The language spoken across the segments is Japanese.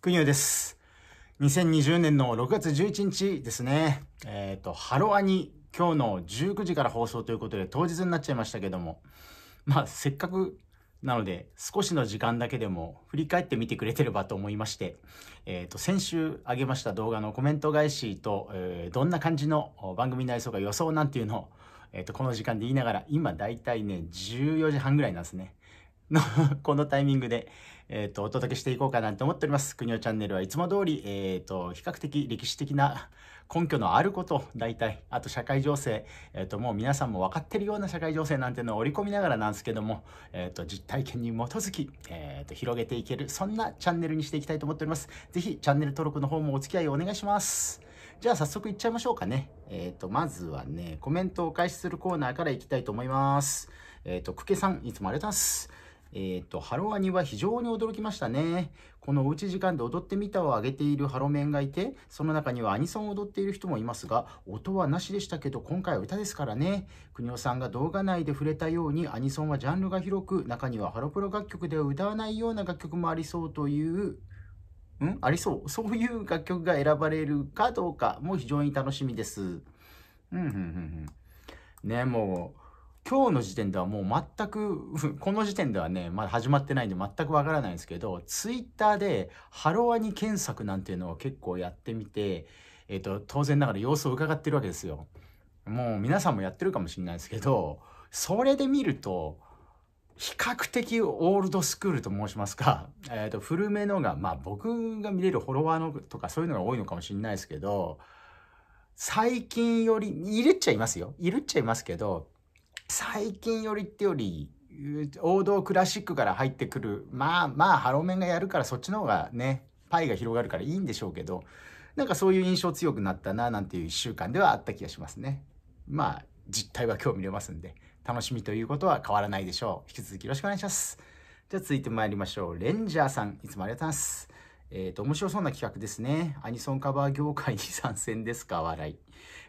くにゅうです。2020年の6月11日ですね。えっ、ー、と、ハロアニ、今日の19時から放送ということで、当日になっちゃいましたけども、まあ、せっかくなので、少しの時間だけでも振り返ってみてくれてればと思いまして、えっ、ー、と、先週あげました動画のコメント返しと、えー、どんな感じの番組になりそうか予想なんていうのを、えっ、ー、と、この時間で言いながら、今だいたいね、14時半ぐらいなんですね。の このタイミングで、えっ、ー、と、お届けしていこうかなと思っております。くにおチャンネルはいつも通り、えっ、ー、と、比較的歴史的な根拠のあること、大体、あと社会情勢、えっ、ー、と、もう皆さんも分かってるような社会情勢なんてのを織り込みながらなんですけども、えっ、と、実体験に基づき、えっ、と、広げていける、そんなチャンネルにしていきたいと思っております。ぜひ、チャンネル登録の方もお付き合いお願いします。じゃあ、早速いっちゃいましょうかね。えっ、と、まずはね、コメントを開始するコーナーからいきたいと思います。えっ、と、くけさん、いつもありがとうございます。えっ、ー、と、ハロアニは非常に驚きましたね。このおうち時間で踊ってみたを上げているハロメンがいて、その中にはアニソンを踊っている人もいますが、音はなしでしたけど、今回は歌ですからね。国尾さんが動画内で触れたように、アニソンはジャンルが広く、中にはハロプロ楽曲では歌わないような楽曲もありそうという、んありそう。そういう楽曲が選ばれるかどうかも非常に楽しみです。うん、うん、うん。ね、もう、今日の時点ではもう全く、この時点ではね、まだ始まってないんで全くわからないんですけど、ツイッターでハロワニ検索なんていうのを結構やってみて、えっ、ー、と、当然ながら様子を伺ってるわけですよ。もう皆さんもやってるかもしれないですけど、それで見ると、比較的オールドスクールと申しますか、えっ、ー、と、古めのが、まあ僕が見れるフォロワーのとかそういうのが多いのかもしれないですけど、最近より、いるっちゃいますよ。いるっちゃいますけど、最近よりってより、王道クラシックから入ってくる。まあまあ、ハロメンがやるからそっちの方がね、パイが広がるからいいんでしょうけど、なんかそういう印象強くなったな、なんていう1週間ではあった気がしますね。まあ、実態は今日見れますんで、楽しみということは変わらないでしょう。引き続きよろしくお願いします。じゃあ続いて参りましょう。レンジャーさん、いつもありがとうございます。えっ、ー、と、面白そうな企画ですね。アニソンカバー業界に参戦ですか笑い。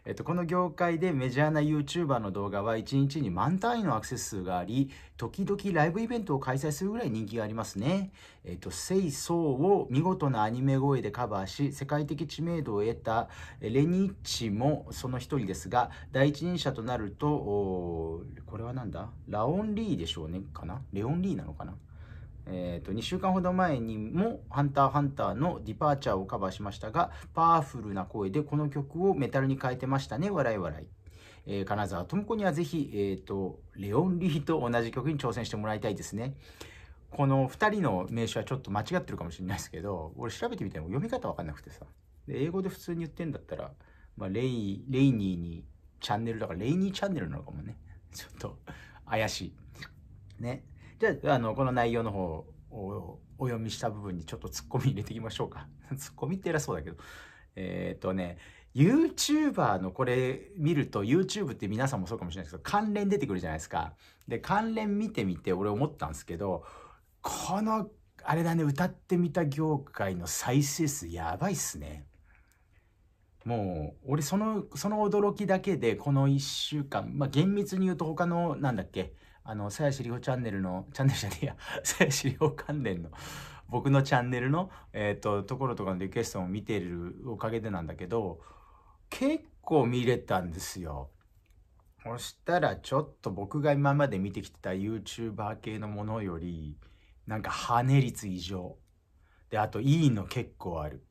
えっと、この業界でメジャーな YouTuber の動画は1日に万単位のアクセス数があり、時々ライブイベントを開催するぐらい人気がありますね。えっと、セイソーを見事なアニメ声でカバーし、世界的知名度を得たレニッチもその一人ですが、第一人者となると、これはなんだラオンリーでしょうねかなレオンリーなのかなえーと、2週間ほど前にも「ハンターハンター」の「ディパーチャー」をカバーしましたがパワフルな声でこの曲をメタルに変えてましたね笑い笑い、えー、金沢智子にはぜひ、えーと、レオン・リーと同じ曲に挑戦してもらいたいですねこの2人の名詞はちょっと間違ってるかもしれないですけど俺調べてみても読み方分かんなくてさ英語で普通に言ってんだったら、まあ、レイレイニーにチャンネルだからレイニーチャンネルなのかもねちょっと怪しいねじゃあ、あの、この内容の方をお読みした部分にちょっとツッコミ入れていきましょうか。ツッコミって偉そうだけど。えっ、ー、とね、YouTuber のこれ見ると YouTube って皆さんもそうかもしれないですけど、関連出てくるじゃないですか。で、関連見てみて俺思ったんですけど、この、あれだね、歌ってみた業界の再生数やばいっすね。もう、俺その、その驚きだけでこの1週間、まあ厳密に言うと他の、なんだっけ、あの、鞘師里穂チャンネルの、チャンネルじゃねえや、鞘師里穂関連の、僕のチャンネルの、えっ、ー、と、ところとかのリクエストも見てるおかげでなんだけど、結構見れたんですよ。そしたら、ちょっと僕が今まで見てきてた YouTuber 系のものより、なんか跳ね率異常。で、あと、いいの結構ある。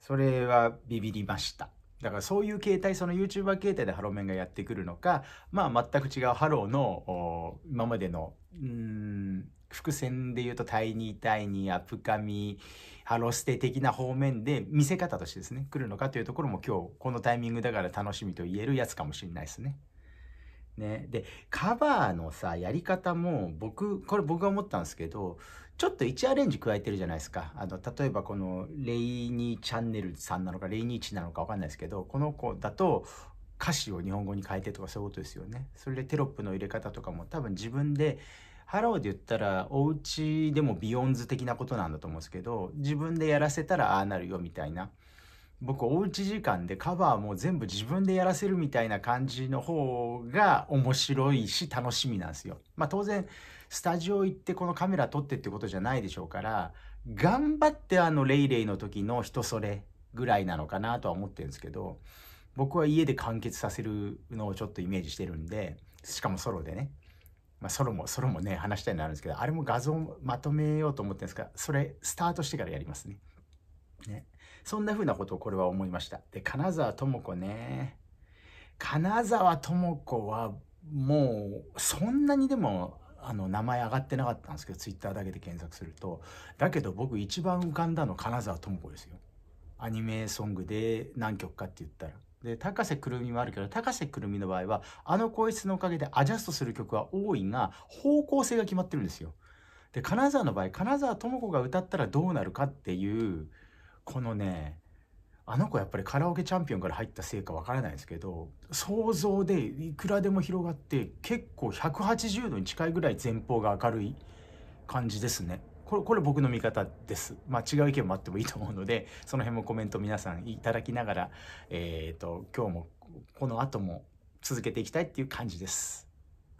それはビビりました。だからそういう形態、その YouTuber 形態でハロメンがやってくるのか、まあ全く違うハローの、今までの、うん、伏線で言うとタイニータイニー、アップカミ、ハロステ的な方面で見せ方としてですね、来るのかというところも今日このタイミングだから楽しみと言えるやつかもしれないですね。ね。で、カバーのさ、やり方も僕、これ僕が思ったんですけど、ちょっと1アレンジ加えてるじゃないですか。あの、例えばこの、レイニーチャンネルさんなのか、レイニーチなのかわかんないですけど、この子だと、歌詞を日本語に変えてとかそういうことですよね。それでテロップの入れ方とかも多分自分で、ハローで言ったら、お家でもビヨンズ的なことなんだと思うんですけど、自分でやらせたらああなるよみたいな。僕おうち時間でカバーも全部自分でやらせるみたいな感じの方が面白いし楽しみなんですよ。まあ当然スタジオ行ってこのカメラ撮ってってことじゃないでしょうから頑張ってあのレイレイの時の人それぐらいなのかなとは思ってるんですけど僕は家で完結させるのをちょっとイメージしてるんでしかもソロでね。まあ、ソロも、ソロもね、話したいのあるんですけど、あれも画像まとめようと思ってるんですが、それ、スタートしてからやりますね。ね。そんな風なことをこれは思いました。で、金沢智子ね。金沢智子はもうそんなにでもあの名前上がってなかったんですけどツイッターだけで検索するとだけど僕一番浮かんだの金沢智子ですよアニメソングで何曲かって言ったらで高瀬くるみもあるけど高瀬くるみの場合はあの声質のおかげでアジャストする曲は多いが方向性が決まってるんですよで金沢の場合金沢智子が歌ったらどうなるかっていうこのねあの子やっぱりカラオケチャンピオンから入ったせいかわからないですけど想像でいくらでも広がって結構180度に近いぐらい前方が明るい感じですね。これこれ僕の見方です。まあ、違う意見もあってもいいと思うのでその辺もコメント皆さんいただきながら、えーと、と今日もこの後も続けていきたいっていう感じです。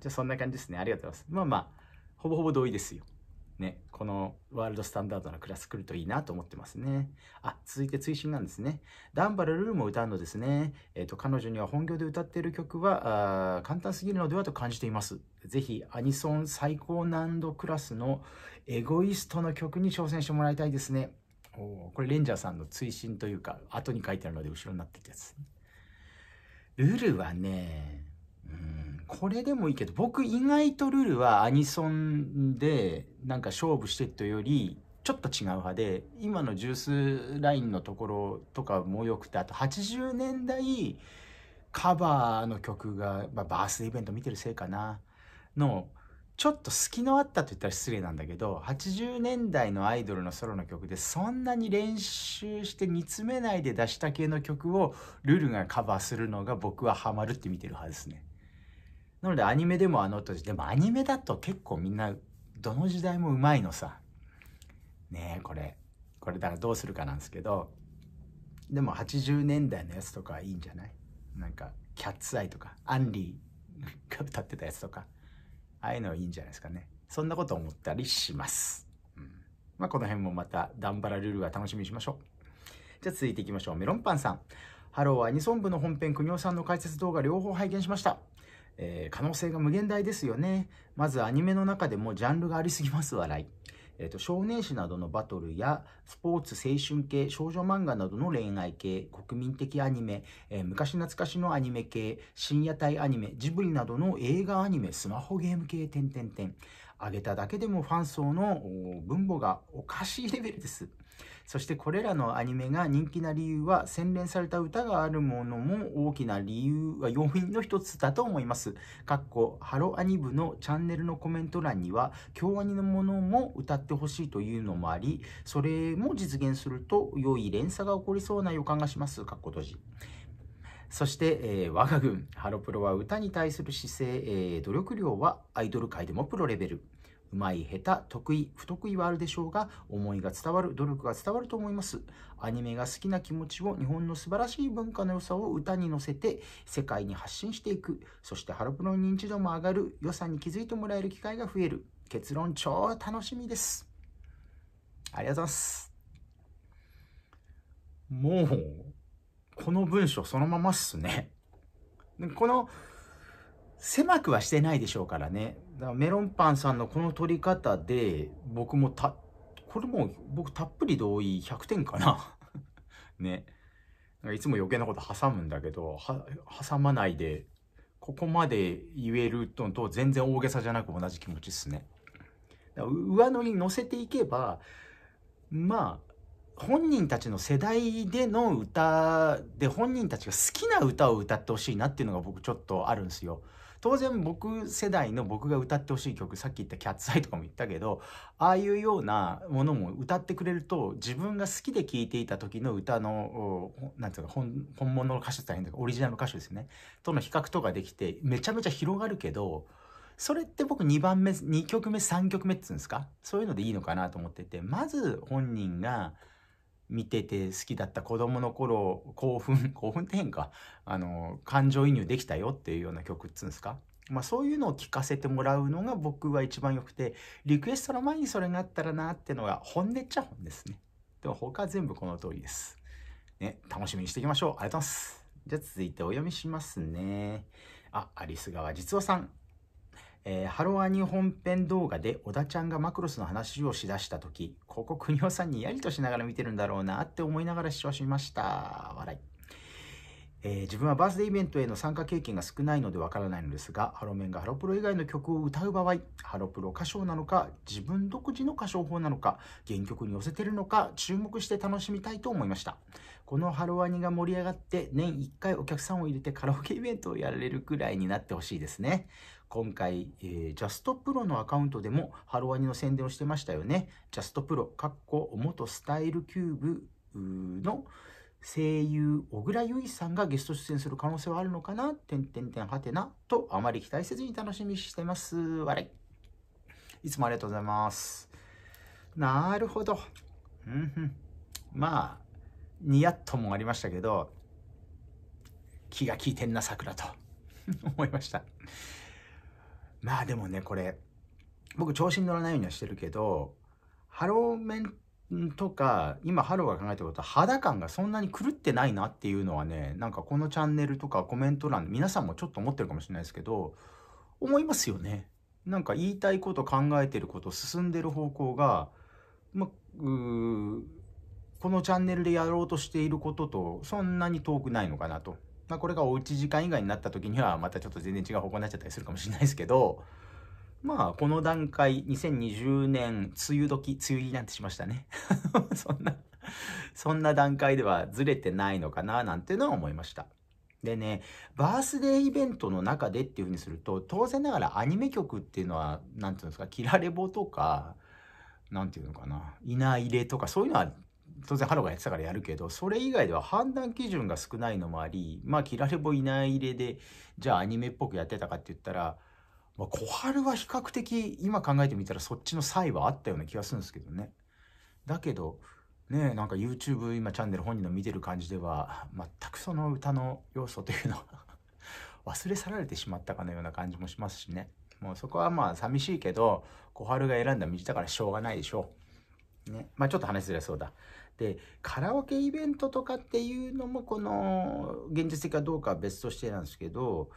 じゃあそんな感じですね。ありがとうございます。まあまあほぼほぼ同意ですよ。ね、このワールドスタンダードなクラス来るといいなと思ってますね。あ、続いて追伸なんですね。ダンバルルームを歌うのですね。えっ、ー、と、彼女には本業で歌っている曲は、簡単すぎるのではと感じています。ぜひ、アニソン最高難度クラスのエゴイストの曲に挑戦してもらいたいですね。おこれ、レンジャーさんの追伸というか、後に書いてあるので後ろになってたやつ。ルルはね、これでもいいけど、僕意外とルルはアニソンでなんか勝負してというより、ちょっと違う派で、今のジュースラインのところとかも良くて、あと80年代カバーの曲が、まあ、バースイベント見てるせいかな、の、ちょっと隙のあったと言ったら失礼なんだけど、80年代のアイドルのソロの曲でそんなに練習して煮詰めないで出した系の曲をルルがカバーするのが僕はハマるって見てる派ですね。なのでアニメでもあの当時、でもアニメだと結構みんなどの時代もうまいのさ。ねえ、これ。これだからどうするかなんですけど、でも80年代のやつとかいいんじゃないなんか、キャッツアイとか、アンリーが歌ってたやつとか、ああいうのいいんじゃないですかね。そんなこと思ったりします。うん、まあ、この辺もまた、ダンバラルールは楽しみにしましょう。じゃあ続いていきましょう。メロンパンさん。ハローアニソン部の本編、国尾さんの解説動画両方拝見しました。えー、可能性が無限大ですよね。まずアニメの中でもジャンルがありすぎます笑い。えーと、少年誌などのバトルやスポーツ青春系少女漫画などの恋愛系国民的アニメ、えー、昔懐かしのアニメ系深夜帯アニメジブリなどの映画アニメスマホゲーム系点々点挙げただけでもファン層の分母がおかしいレベルです。そしてこれらのアニメが人気な理由は洗練された歌があるものも大きな理由は要因の一つだと思います。かっこハロアニ部のチャンネルのコメント欄には京アニのものも歌ってほしいというのもありそれも実現すると良い連鎖が起こりそうな予感がします。かっこ閉じそして、えー、我が軍、ハロプロは歌に対する姿勢、えー、努力量はアイドル界でもプロレベル。うまい、下手、得意、不得意はあるでしょうが、思いが伝わる、努力が伝わると思います。アニメが好きな気持ちを、日本の素晴らしい文化の良さを歌に乗せて、世界に発信していく。そしてハロプロの認知度も上がる、良さに気づいてもらえる機会が増える。結論、超楽しみです。ありがとうございます。もう、この文章そのままっすね。この、狭くはしてないでしょうからね。だからメロンパンさんのこの取り方で僕もたこれも僕たっぷり同意100点かな ねいつも余計なこと挟むんだけど挟まないでここまで言えるのと全然大げさじゃなく同じ気持ちっすね上乗り乗せていけばまあ本人たちの世代での歌で本人たちが好きな歌を歌ってほしいなっていうのが僕ちょっとあるんですよ。当然僕世代の僕が歌ってほしい曲さっき言った「キャッツアイ」とかも言ったけどああいうようなものも歌ってくれると自分が好きで聴いていた時の歌のなんていうか本本物の歌手って大変だけどオリジナルの歌手ですねとの比較とかできてめちゃめちゃ広がるけどそれって僕2番目2曲目3曲目っつうんですかそういうのでいいのかなと思っててまず本人が。見てて好きだった子供の頃興奮 興奮って変かあの感情移入できたよっていうような曲っつうんですか、まあ、そういうのを聞かせてもらうのが僕は一番よくてリクエストの前にそれがあったらなってのが本音っちゃ本ですねでも他は全部この通りです、ね、楽しみにしていきましょうありがとうございますじゃあ続いてお読みしますねあアリス川実夫さんえー、ハロワニ本編動画で小田ちゃんがマクロスの話をしだした時、ここ国尾さんにやりとしながら見てるんだろうなって思いながら視聴しました。笑い。えー、自分はバースデーイベントへの参加経験が少ないのでわからないのですが、ハロメンがハロプロ以外の曲を歌う場合、ハロプロ歌唱なのか、自分独自の歌唱法なのか、原曲に寄せてるのか、注目して楽しみたいと思いました。このハロワニが盛り上がって、年1回お客さんを入れてカラオケイベントをやられるくらいになってほしいですね。今回、えー、ジャストプロのアカウントでもハロワニの宣伝をしてましたよね。ジャストプロ、かっこ元スタイルキューブの声優小倉優衣さんがゲスト出演する可能性はあるのかなてんてんてんはてなとあまり期待せずに楽しみにしてます。笑い。いつもありがとうございます。なるほど。うんん。まあ、ニヤッともありましたけど、気が利いてんな、桜と 思いました。まあでもね、これ、僕調子に乗らないようにはしてるけど、ハロー面とか、今ハローが考えてることは肌感がそんなに狂ってないなっていうのはね、なんかこのチャンネルとかコメント欄、皆さんもちょっと思ってるかもしれないですけど、思いますよね。なんか言いたいこと考えてること進んでる方向が、ま、うこのチャンネルでやろうとしていることとそんなに遠くないのかなとまあ、これがおうち時間以外になった時にはまたちょっと全然違う方向になっちゃったりするかもしれないですけど、まあ、この段階、2020年、梅雨時、梅雨入りなんてしましたね。そんな、そんな段階ではずれてないのかな、なんていうのは思いました。でね、バースデーイベントの中でっていうふうにすると、当然ながらアニメ曲っていうのは、なんていうんですか、キラレボとか、なんていうのかな、ないれとか、そういうのは当然ハロがやってたからやるけど、それ以外では判断基準が少ないのもあり、まあ、キラレボいない入れで、じゃあアニメっぽくやってたかって言ったら、まあ、小春は比較的、今考えてみたらそっちの才はあったような気がするんですけどね。だけど、ねなんか YouTube 今チャンネル本人の見てる感じでは、全くその歌の要素というのは忘れ去られてしまったかのような感じもしますしね。もうそこはまあ寂しいけど、小春が選んだ道だからしょうがないでしょう。ね。まあちょっと話ずれそうだ。でカラオケイベントとかっていうのもこの現実的かどうかは別としてなんですけど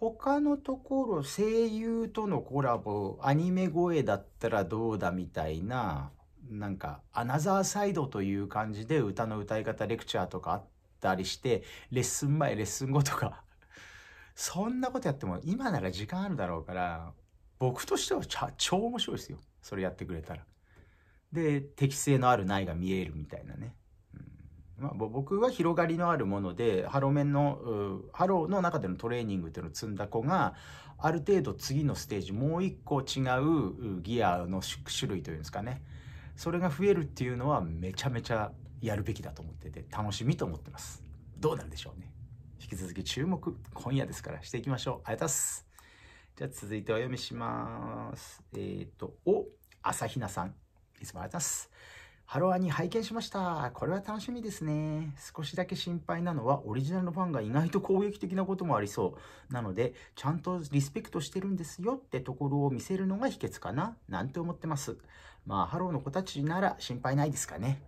他のところ声優とのコラボアニメ声だったらどうだみたいななんかアナザーサイドという感じで歌の歌い方レクチャーとかあったりしてレッスン前レッスン後とかそんなことやっても今なら時間あるだろうから僕としては超面白いですよそれやってくれたら。で適性のある苗が見えるみたいなね、うんまあ、僕は広がりのあるものでハロメンのハローの中でのトレーニングっていうのを積んだ子がある程度次のステージもう一個違うギアの種類というんですかねそれが増えるっていうのはめちゃめちゃやるべきだと思ってて楽しみと思ってますどうなるでしょうね引き続き注目今夜ですからしていきましょうありがとうございますじゃあ続いてお読みしますえっ、ー、とお朝比奈さんいつもありがとうございます。ハロワに拝見しました。これは楽しみですね。少しだけ心配なのは、オリジナルのファンが意外と攻撃的なこともありそう。なので、ちゃんとリスペクトしてるんですよってところを見せるのが秘訣かな、なんて思ってます。まあ、ハローの子たちなら心配ないですかね。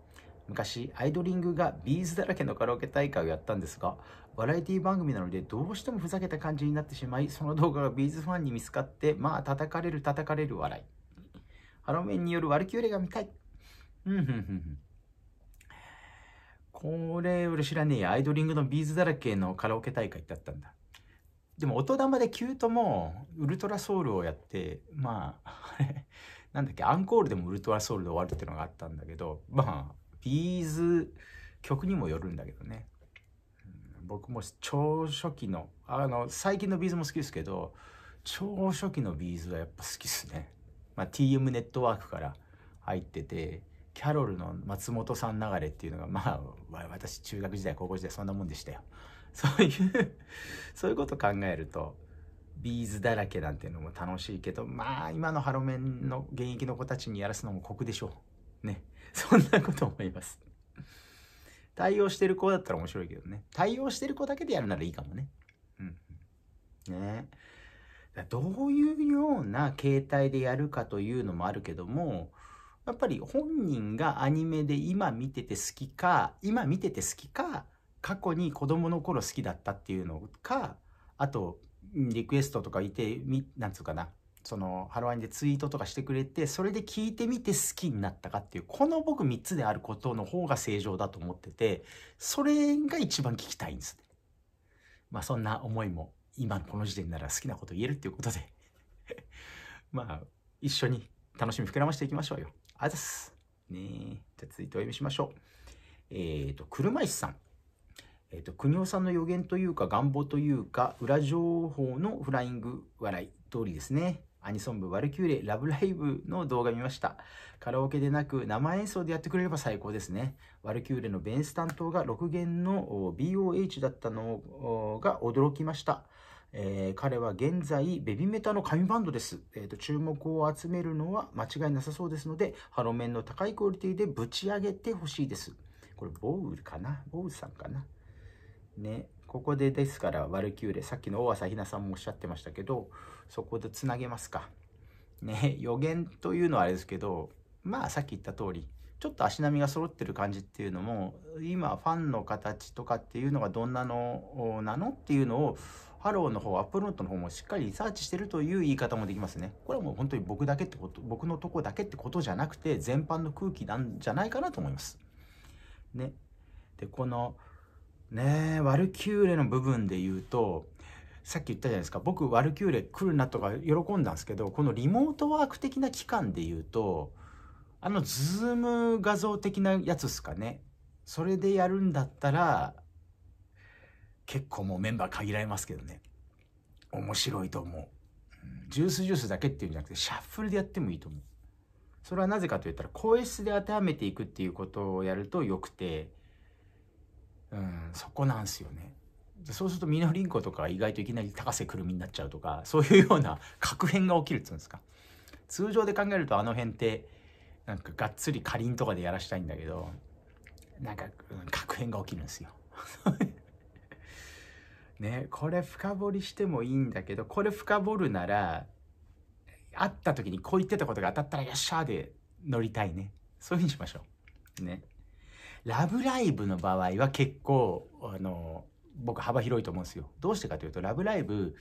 昔、アイドリングがビーズだらけのカラオケ大会をやったんですが、バラエティ番組なのでどうしてもふざけた感じになってしまい、その動画がビーズファンに見つかって、まあ叩かれる叩かれる笑い。ハロメンによるワルキューレが見たい。うん、んんこれ、俺知らねえアイドリングのビーズだらけのカラオケ大会だったんだ。でも、音玉でキュートも、ウルトラソウルをやって、まあ、あれ、なんだっけ、アンコールでもウルトラソウルで終わるっていうのがあったんだけど、まあ、ビーズ曲にもよるんだけどね。僕も超初期の、あの、最近のビーズも好きですけど、超初期のビーズはやっぱ好きっすね。まあ、TM ネットワークから入ってて、キャロルの松本さん流れっていうのが、まあ、私中学時代、高校時代そんなもんでしたよ。そういうそういうこと考えると、ビーズだらけなんていうのも楽しいけど、まあ、今のハロメンの現役の子たちにやらすのも酷でしょう。ね。そんなこと思います。対応してる子だったら面白いけどね。対応してる子だけでやるならいいかもね。うん。ねえ。どういうような形態でやるかというのもあるけども、やっぱり本人がアニメで今見てて好きか、今見てて好きか、過去に子供の頃好きだったっていうのか、あと、リクエストとかいて、み、なんつうかな、その、ハロワインでツイートとかしてくれて、それで聞いてみて好きになったかっていう、この僕3つであることの方が正常だと思ってて、それが一番聞きたいんですね。まあそんな思いも今この時点なら好きなこと言えるっていうことで まあ、一緒に楽しみ膨らましていきましょうよ。あざす。ねじゃあ続いてお読みしましょう。えっ、ー、と、車椅子さん。えっ、ー、と、国尾さんの予言というか、願望というか、裏情報のフライング笑い通りですね。アニソン部ワルキューレラブライブの動画見ました。カラオケでなく生演奏でやってくれれば最高ですね。ワルキューレのベース担当が6弦の BOH だったのが驚きました。えー、彼は現在、ベビメタの紙バンドです。えーと、注目を集めるのは間違いなさそうですので、ハロメンの高いクオリティでぶち上げてほしいです。これ、ボウルかなボウさんかなね、ここでですから、ワルキューレ、さっきの大朝ひなさんもおっしゃってましたけど、そこでつなげますか。ね、予言というのはあれですけど、まあさっき言った通り、ちょっと足並みが揃ってる感じっていうのも、今ファンの形とかっていうのがどんなのなのっていうのを、ハローの方、アップルノートの方もしっかりリサーチしてるという言い方もできますね。これはもう本当に僕だけってこと、僕のとこだけってことじゃなくて、全般の空気なんじゃないかなと思います。ね。で、この、ねワルキューレの部分で言うと、さっき言ったじゃないですか、僕、ワルキューレ来るなとか喜んだんですけど、このリモートワーク的な期間で言うと、あの、ズーム画像的なやつですかね。それでやるんだったら、結構もうメンバー限られますけどね。面白いと思う。ジュースジュースだけっていうんじゃなくて、シャッフルでやってもいいと思う。それはなぜかといったら、声質で当てはめていくっていうことをやるとよくて、うん、そこなんすよね。そうすると、ミノリンコとか意外といきなり高瀬くるみになっちゃうとか、そういうような確変が起きるっていうんですか。通常で考えるとあの辺って、なんかがっつりかりんとかでやらしたいんだけど、なんか、う確変が起きるんですよ。ね、これ深掘りしてもいいんだけど、これ深掘るなら、会った時にこう言ってたことが当たったらよっしゃーで乗りたいね。そういうふうにしましょう。ね。ラブライブの場合は結構、あの、僕幅広いと思うんですよ。どうしてかというと、ラブライブ、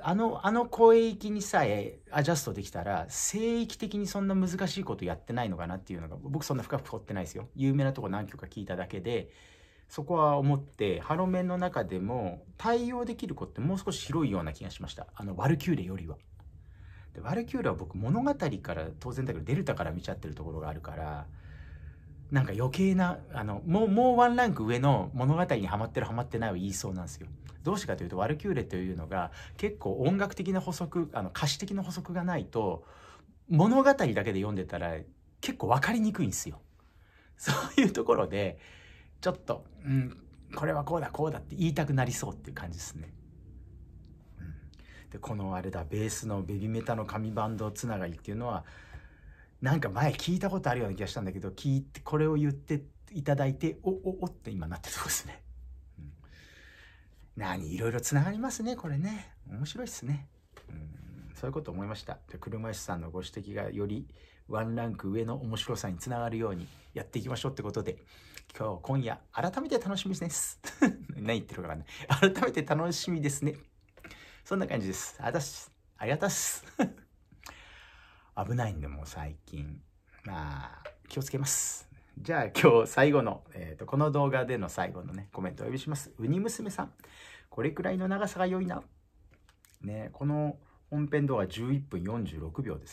あの、あの声域にさえアジャストできたら、聖域的にそんな難しいことやってないのかなっていうのが、僕そんな深く掘ってないですよ。有名なとこ何曲か聞いただけで、そこは思ってハロメンの中でも対応できる子ってもう少し広いような気がしましたあのワルキューレよりは。でワルキューレは僕物語から当然だけどデルタから見ちゃってるところがあるからなんか余計なあのもうもうワンランク上の物語にはまってるはまってないを言いそうなんですよ。どうしてかというとワルキューレというのが結構音楽的な補足あの歌詞的な補足がないと物語だけで読んでたら結構分かりにくいんですよ。そういうところでちょっと、うん、これはこうだこうだって言いたくなりそうっていう感じですね。でこのあれだベースのベビメタの紙バンドつながりっていうのはなんか前聞いたことあるような気がしたんだけど聞いてこれを言っていただいておおおって今なってるとこですね。うん、何いろいろつながりますねこれね面白いっすね。うんそういうこと思いましたで車椅子さんのご指摘がよりワンランク上の面白さにつながるようにやっていきましょうってことで今日今夜改めて楽しみです 何言ってるかわかんない改めて楽しみですねそんな感じですあたしありがたす 危ないんでもう最近まあ気をつけますじゃあ今日最後の、えーと、とこの動画での最後のねコメントお呼びしますウニ娘さんこれくらいの長さが良いなねこの本編動画11分46秒です